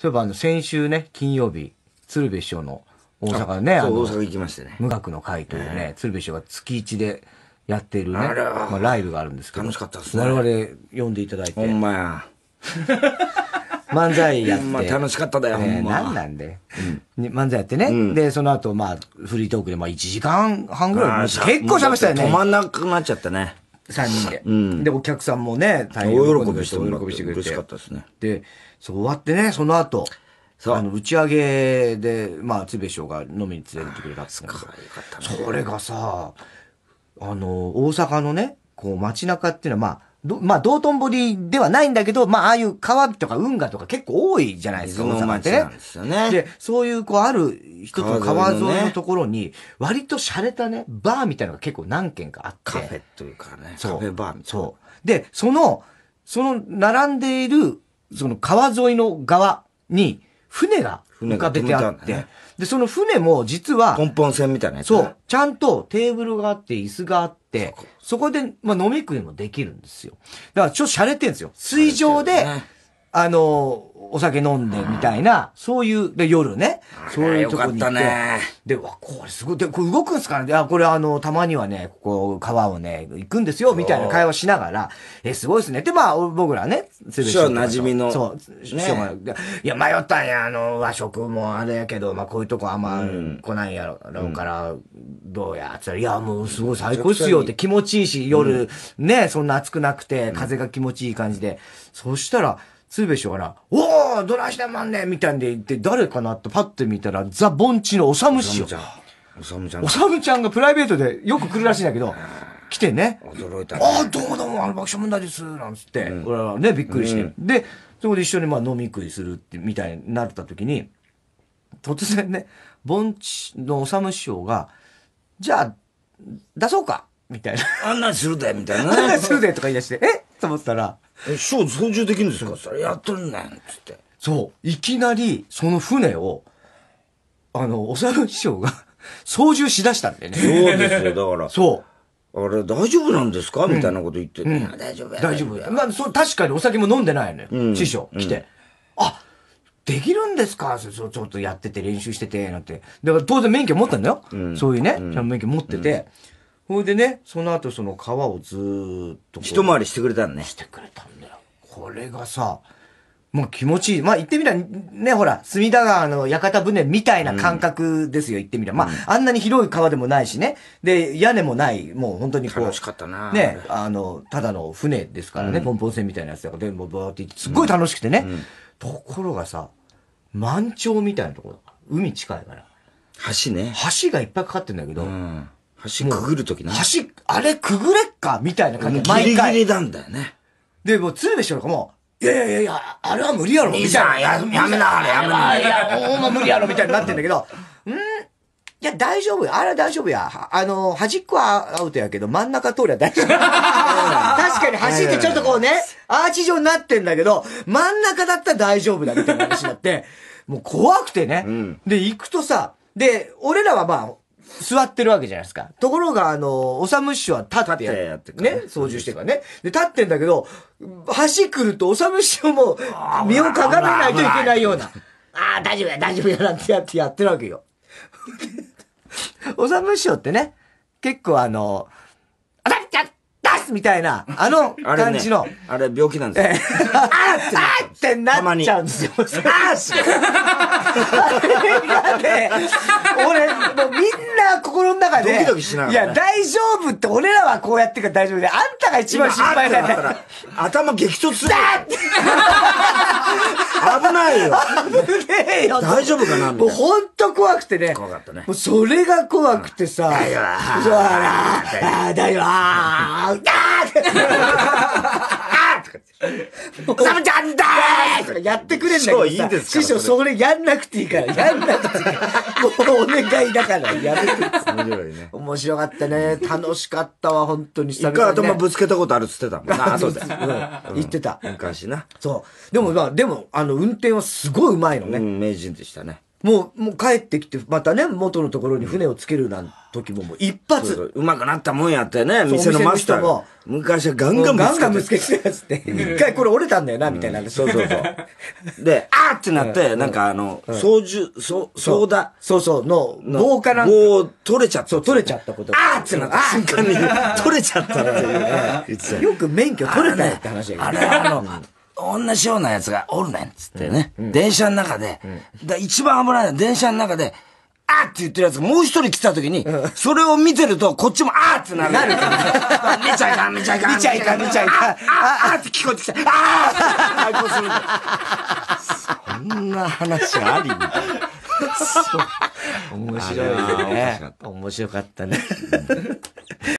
そういえばあの、先週ね、金曜日、鶴瓶師匠の大阪ね、あの、大阪行きましたね。無学の会というね、鶴瓶師匠が月一でやっているね、まあ、ライブがあるんですけど。楽しかったですね。我々呼んでいただいて。ほんまや。漫才やって。ま楽しかっただよ、ほんま。なんなんで。漫才やってね。で、その後、まあ、フリートークで、まあ1時間半ぐらい。結構喋ったよね。止まんなくなっちゃったね。3人で、うん。で、お客さんもね、大変大喜びしてくれて。喜びしてくれて。嬉しかったですね。で、そう終わってね、その後、あの打ち上げで、まあ、つべ師が飲みに連れてくれたんですけそれがさ、あの、大阪のね、こう街中っていうのは、まあ、まあ、道頓堀ではないんだけど、まあ、ああいう川とか運河とか結構多いじゃないですか、大阪ってね。そうなんですよね。で、そういう、こう、ある一つの川沿いのところに、割と洒落たね、バーみたいなのが結構何軒かあって。カフェというかね、カフェバーみたいな。そう。で、その、その、並んでいる、その川沿いの側に、船が浮かべてあって、で、その船も実は、ポンポン船みたいなやつ、ね、そう。ちゃんとテーブルがあって、椅子があって、そこで、まあ、飲み食いもできるんですよ。だから、ちょっと洒落てんですよ。水上で、ね、あの、お酒飲んでみたいな、そういう、で、夜ね、そういうとこに行って。ね、で、わ、これすごい、で、これ動くんすかねあ、これあの、たまにはね、ここ、川をね、行くんですよ、みたいな会話しながら、え、すごいっすね。で、まあ、僕らね、つるし。馴染みの。そう、師匠が、いや、迷ったんや、あの、和食もあれやけど、まあ、こういうとこあんま来ないやろうから、どうや、つったら、いや、もうすごい最高っすよって気持ちいいし、夜、ね、そんな暑くなくて、風が気持ちいい感じで。そしたら、鶴瓶師匠から、おおどないしてまんねんみたいんで言って、誰かなってパッて見たら、ザ・ボンチのおさむ師匠。おさむちゃん。おさむちゃんがプライベートでよく来るらしいんだけど、来てね。驚いた、ね。ああ、どうもどうも、あの爆笑問題です、なんつって、うん、俺はね、びっくりして。うん、で、そこで一緒にまあ飲み食いするって、みたいになった時に、突然ね、盆地のおさむ師匠が、じゃあ、出そうかみたいな。あんなにするでみたいな。あんなにするでとか言い出して、えと思ったら、え、ショー操縦できるんですかそれやっとるねん、つって。そう。いきなり、その船を、あの、おさる師匠が 操縦しだしたんでね。そうですよ、だから。そう。あれ、大丈夫なんですか、みたいなこと言って、うん、大丈夫や。大丈夫や。まあ、そう、確かにお酒も飲んでないのよ。うん、師匠、来て。うん、あ、できるんですかそう、ちょっとやってて、練習してて、なんて。だから当然免許持ったんだよ。そういうね、免許持ってて。ほいでね、その後その川をずっと。一回りしてくれたのね。してくれたんだよ。これがさ、もう気持ちいい。まあ、言ってみりゃ、ね、ほら、隅田川の屋形船みたいな感覚ですよ、うん、言ってみりゃ。まあ、あんなに広い川でもないしね。で、屋根もない、もう本当にこう。楽しかったなね、あの、ただの船ですからね、うん、ポンポン船みたいなやつだから、でもバーってすっごい楽しくてね。ところがさ、満潮みたいなところ、海近いから。橋ね。橋がいっぱいかかってんだけど、うん、橋くぐるときな。橋、あれくぐれっかみたいな感じで。毎回。ギリギリなんだよね。で、もう鶴瓶師匠かもう、いやいやいやいや、あれは無理やろ、みたいな。やめな、あれやめな。いや、ほん無理やろ、みたいになってんだけど、んいや、大丈夫や。あれは大丈夫や。あの、端っこはアウトやけど、真ん中通りは大丈夫。確かに端ってちょっとこうね、アーチ状になってんだけど、真ん中だったら大丈夫だ、みたいな話になって、もう怖くてね。で、行くとさ、で、俺らはまあ、座ってるわけじゃないですか。ところが、あの、おさむ師は立ってややってね、操縦してからね。で、立ってんだけど、橋来るとおさむ師匠も身をかがめないといけないような。ああ、大丈夫や、大丈夫や、なんてやってやってるわけよ。おさむ師匠ってね、結構あの、ですみたいな、あの感じの。あれ、ね,、病気なんですよ。えー、ああってなっちゃうんですよ。ああれが俺、もうみんな心の中で。ドキドキしながら、ね、いや、大丈夫って、俺らはこうやってから大丈夫で、あんたが一番心配だから。頭激突する。危ないよ。危ねえよ。大丈夫かなもう本当怖くてね。怖かったね。もうそれが怖くてさ。だよああ、だよああ、あとかおさむちゃんだーとかやってくれんだけどいいんです師匠それやんなくていいから、やんなくていい。もうお願いだから、やめて。面白いね。面白かったね。楽しかったわ、本当に久々に、一回頭ぶつけたことあるっつってたもんな。あ、そうす。うん。言ってた。昔な。そう。でもまあ、でも、あの、運転はすごいうまいのね。うん、名人でしたね。もう、もう帰ってきて、またね、元のところに船をつけるなん時ももう一発。うまくなったもんやってね、店のマスターも。昔はガンガンぶつけて。ガンガンぶつけてたやつって。一回これ折れたんだよな、みたいな。そうそうそう。で、あーってなって、なんかあの、操縦、そう、ソーそうそう、の、棒かなんか。棒取れちゃった。そう、取れちゃったこと。あーってなった瞬間に、取れちゃったっていう。よく免許取れたよって話あれ、あの、同じようなやつがおるねん、つってね。うん、電車の中で、うん、だ一番危ないのは電車の中で、あーって言ってるやつがもう一人来た時に、うん、それを見てると、こっちもあーってなる。なる見ちゃいかん、見ちゃいかん。見ちゃいかん、見ちゃいかん。あーって聞こえてきた。あーって対抗する。そんな話ありみたいな。面白いね。面白かったね。